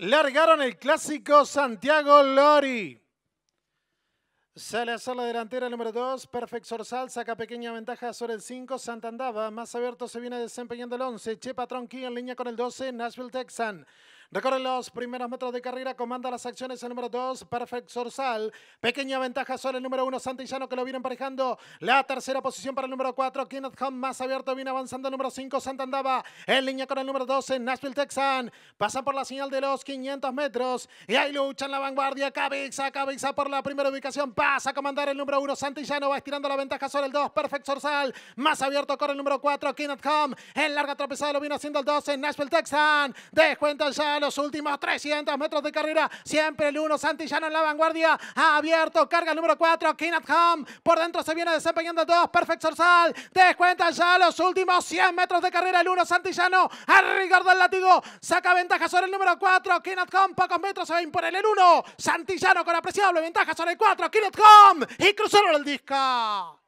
Largaron el clásico Santiago Lori. Sale a la delantera el número 2, Perfect Sorsal saca pequeña ventaja sobre el 5, Santandaba, más abierto se viene desempeñando el 11, Che Patrón en línea con el 12, Nashville Texan. Recorre los primeros metros de carrera, comanda las acciones el número 2, Perfect Sorsal. Pequeña ventaja sobre el número 1, Santillano, que lo viene emparejando. La tercera posición para el número 4, Kenneth Hunt, más abierto, viene avanzando el número 5, Santandaba. En línea con el número 12, Nashville Texan. Pasa por la señal de los 500 metros. Y ahí lucha en la vanguardia, cabeza, cabeza por la primera ubicación. Pasa a comandar el número 1, Santillano, va estirando la ventaja sobre el 2, Perfect Sorsal. Más abierto, corre el número 4, Kenneth Hunt. En larga tropezada lo viene haciendo el 12, Nashville Texan. Descuenta ya los últimos 300 metros de carrera. Siempre el 1, Santillano en la vanguardia. Ha abierto, carga el número 4, King Home. Por dentro se viene desempeñando el 2, Perfect Sorsal. Descuentan ya los últimos 100 metros de carrera. El 1, Santillano. A el látigo. Saca ventaja sobre el número 4, King Home. Pocos metros se va a imponer el 1. Santillano con apreciable ventaja sobre el 4, King Home. Y cruzaron el disco.